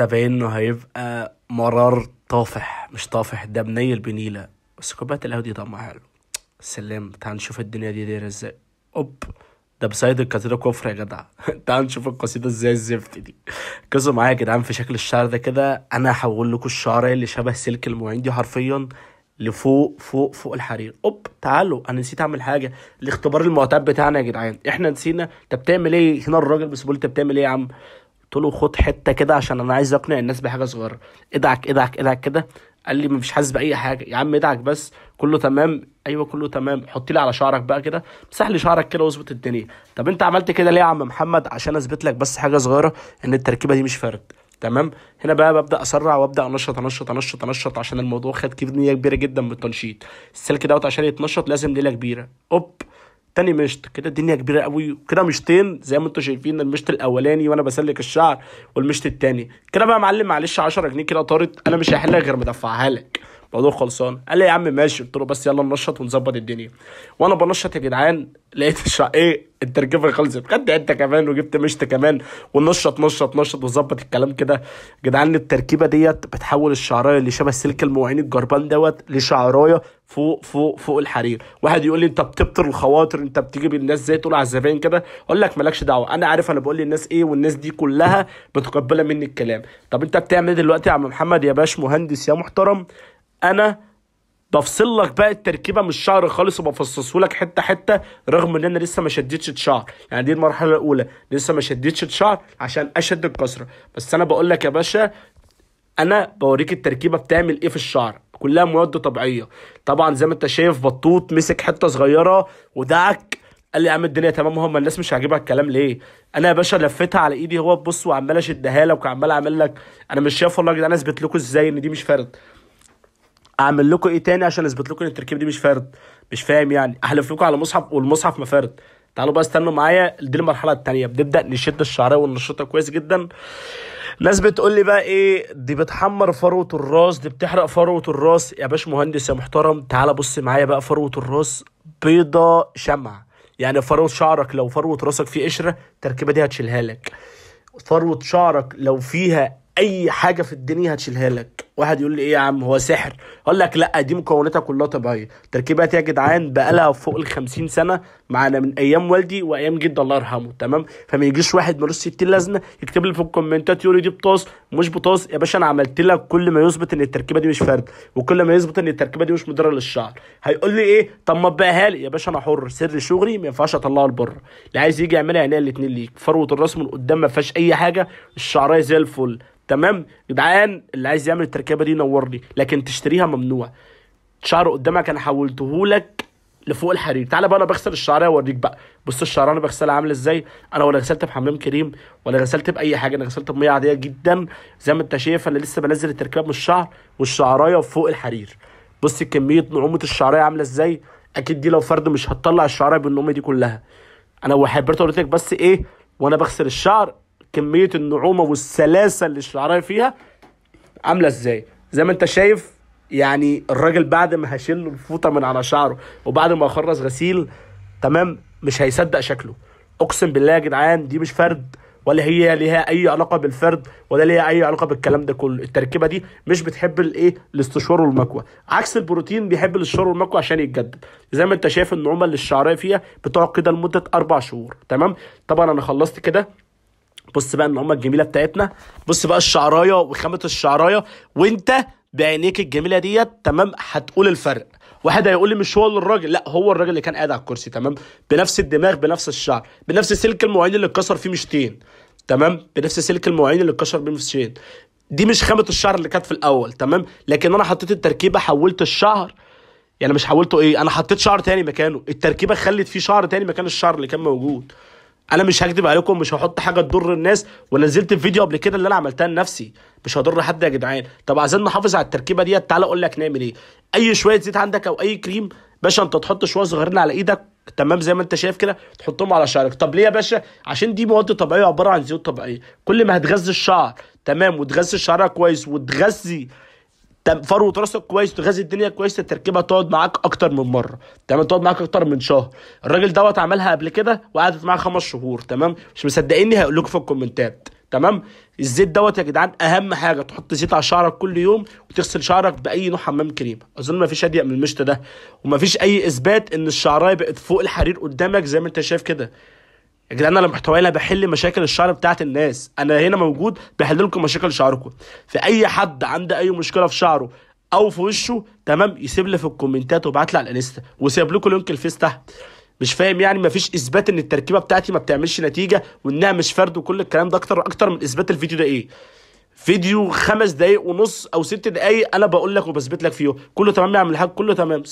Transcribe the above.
التباين انه هيبقى مرار طافح مش طافح ده بني البنيلة بس كوبايه القهوه دي طعمها حلو سلام تعال نشوف الدنيا دي دايره ازاي اوب ده بسايد القصيدة كفر يا جدع تعال نشوف القصيدة ازاي الزفت دي ركزوا معايا يا جدعان في شكل الشعر ده كده انا هحول لكم الشعر اللي شبه سلك المواعين دي حرفيا لفوق فوق فوق الحرير اوب تعالوا انا نسيت اعمل حاجه الاختبار المعتاد بتاعنا يا جدعان احنا نسينا انت بتعمل ايه هنا الراجل بس بيقول انت بتعمل ايه يا عم قلت له خد حته كده عشان انا عايز اقنع الناس بحاجه صغيره ادعك ادعك ادعك كده قال لي فيش حاسس باي حاجه يا عم ادعك بس كله تمام ايوه كله تمام حط لي على شعرك بقى كده مسح لي شعرك كده واظبط الدنيا طب انت عملت كده ليه يا عم محمد عشان اثبت لك بس حاجه صغيره ان التركيبه دي مش فرد تمام هنا بقى ببدا اسرع وابدا انشط انشط انشط انشط عشان الموضوع خد كميه كبيره جدا بالتنشيط السلك دوت عشان يتنشط لازم ليله كبيره اوب تاني مشط كده الدنيا كبيره قوي كده مشطين زي ما انتم شايفين المشط الاولاني وانا بسلك الشعر والمشط التاني كده بقى يا معلم معلش 10 جنيه كده طارت انا مش هحلها غير ما ادفعها لك الموضوع خلصان قال لي يا عم ماشي قلت له بس يلا ننشط ونظبط الدنيا وانا بنشط يا جدعان لقيت الشع ايه التركيبه خلصت خدت انت كمان وجبت مشت كمان ونشط نشط نشط وظبط الكلام كده جدعان التركيبه ديت بتحول الشعرايه اللي شبه سلك المواعين الجربان دوت لشعرايه فوق فوق فوق الحرير واحد يقول لي انت بتبطر الخواطر انت بتجيب الناس زي طول على الزباين كده اقول لك مالكش دعوه انا عارف انا بقول للناس ايه والناس دي كلها متقبله مني الكلام طب انت بتعمل إيه دلوقتي يا عم محمد يا باش مهندس يا محترم انا بفصل لك بقى التركيبه من الشعر خالص وبفصصه لك حته حته رغم ان انا لسه ما شديتش الشعر يعني دي المرحله الاولى لسه ما شديتش الشعر عشان اشد الكسره بس انا بقول لك يا باشا انا بوريك التركيبه بتعمل ايه في الشعر كلها مواد طبيعيه طبعا زي ما انت شايف بطوط مسك حته صغيره ودعك قال لي يا عم الدنيا تمام هم الناس مش عاجبها الكلام ليه انا يا باشا لفتها على ايدي هو بص وعمال اشدها لك وعمال اعمل لك انا مش شايف والله يا جدعان اثبت لكم ازاي ان دي مش فرد اعمل لكم ايه تاني عشان اثبت لكم ان التركيبه دي مش فرد مش فاهم يعني احلف لكم على مصحف والمصحف ما فرد تعالوا بقى استنوا معايا دي المرحله الثانيه بنبدا نشد الشعريه وننشطها كويس جدا ناس بتقول لي بقى ايه دي بتحمر فروه الراس دي بتحرق فروه الراس يا باش مهندس يا محترم تعال بص معايا بقى فروه الراس بيضه شمع يعني فروه شعرك لو فروه راسك فيه قشره التركيبه دي هتشيلها لك فروه شعرك لو فيها اي حاجه في الدنيا هتشيلها لك واحد يقول لي ايه يا عم هو سحر اقول لك لا دي مكوناتها كلها طبيعيه تركيبات يا جدعان بقى لها فوق ال 50 سنه معانا من ايام والدي وايام جدي الله يرحمه تمام فما يجيش واحد ملوش 60 لازمه يكتب لي في الكومنتات يقول لي دي بطاس مش بطاس يا باشا انا عملت لك كل ما يثبت ان التركيبه دي مش فرد وكل ما يثبت ان التركيبه دي مش مضره للشعر هيقول لي ايه طب ما تبيعها لي يا باشا انا حر سر شغلي ما ينفعش اطلعه لبره اللي عايز يجي يعملها عينيا الاثنين ليك فروه الراس من قدام ما فيهاش اي حاجه الشعرايه زي الفل تمام جدعان اللي عايز يعمل التركيبه المركبه دي نورني لكن تشتريها ممنوع شعره قدامك انا حولتهولك لفوق الحرير تعالى بقى انا بغسل الشعر اوريك بقى بص الشعر انا بغسلها عامله ازاي انا ولا غسلت بحمام كريم ولا غسلت باي حاجه انا غسلت بميه عاديه جدا زي ما انت شايف انا لسه بنزل التركيبه من الشعر والشعرايه فوق الحرير بص كميه نعومه الشعرايه عامله ازاي اكيد دي لو فرد مش هتطلع الشعرايه بالنعومه دي كلها انا وحبرت اقول لك بس ايه وانا بغسل الشعر كميه النعومه والسلاسه اللي الشعرايه فيها عامله ازاي زي ما انت شايف يعني الراجل بعد ما هشيل له الفوطه من على شعره وبعد ما اخلص غسيل تمام مش هيصدق شكله اقسم بالله يا جدعان دي مش فرد ولا هي ليها اي علاقه بالفرد ولا ليها اي علاقه بالكلام ده كله التركيبه دي مش بتحب الايه الاستشوار والمكوى عكس البروتين بيحب الاستشوار والمكوى عشان يتجدد زي ما انت شايف النعومه اللي الشعريه فيها بتقعد كده لمده اربع شهور تمام طبعا انا خلصت كده بص بقى النعومه الجميله بتاعتنا بص بقى الشعرايه وخامه الشعرايه وانت بعينيك الجميله ديت تمام هتقول الفرق واحد هيقول لي مش هو الراجل لا هو الراجل اللي كان قاعد على الكرسي تمام بنفس الدماغ بنفس الشعر بنفس سلك المواعين اللي اتكسر فيه مشتين تمام بنفس سلك المواعين اللي اتكسر بيه مشتين دي مش خامه الشعر اللي كانت في الاول تمام لكن انا حطيت التركيبه حولت الشعر يعني مش حولته ايه انا حطيت شعر تاني مكانه التركيبه خلت فيه شعر تاني مكان الشعر اللي كان موجود انا مش هكدب عليكم مش هحط حاجه تضر الناس ونزلت الفيديو قبل كده اللي انا عملتها لنفسي مش هضر حد يا جدعان طب عايزين نحافظ على التركيبه ديت تعالى اقول لك نعمل ايه اي شويه زيت عندك او اي كريم باشا انت تحط شويه صغيرين على ايدك تمام زي ما انت شايف كده تحطهم على شعرك طب ليه يا باشا عشان دي مواد طبيعيه عباره عن زيوت طبيعيه كل ما هتغذي الشعر تمام وتغذي الشعر كويس وتغذي فروه راسك كويس تغذي الدنيا كويس التركيبه تقعد معاك اكتر من مره تمام تقعد معاك اكتر من شهر الراجل دوت عملها قبل كده وقعدت معاه خمس شهور تمام مش مصدقيني هقول لكم في الكومنتات تمام الزيت دوت يا جدعان اهم حاجه تحط زيت على شعرك كل يوم وتغسل شعرك باي نوع حمام كريم اظن ما فيش اضيق من المشط ده وما فيش اي اثبات ان الشعرايه بقت فوق الحرير قدامك زي ما انت شايف كده يا جدعان انا محتواي بحل مشاكل الشعر بتاعت الناس انا هنا موجود بحل لكم مشاكل شعركم فاي حد عنده اي مشكله في شعره او في وشه تمام يسيب لي في الكومنتات وابعت لي على الانستا وسيب لكم لينك الفيس تحت مش فاهم يعني مفيش اثبات ان التركيبه بتاعتي ما بتعملش نتيجه وانها مش فرد وكل الكلام ده اكتر اكتر من اثبات الفيديو ده ايه فيديو خمس دقايق ونص او ست دقايق انا بقول لك وبثبت لك فيه كله تمام يا عم الحاج كله تمام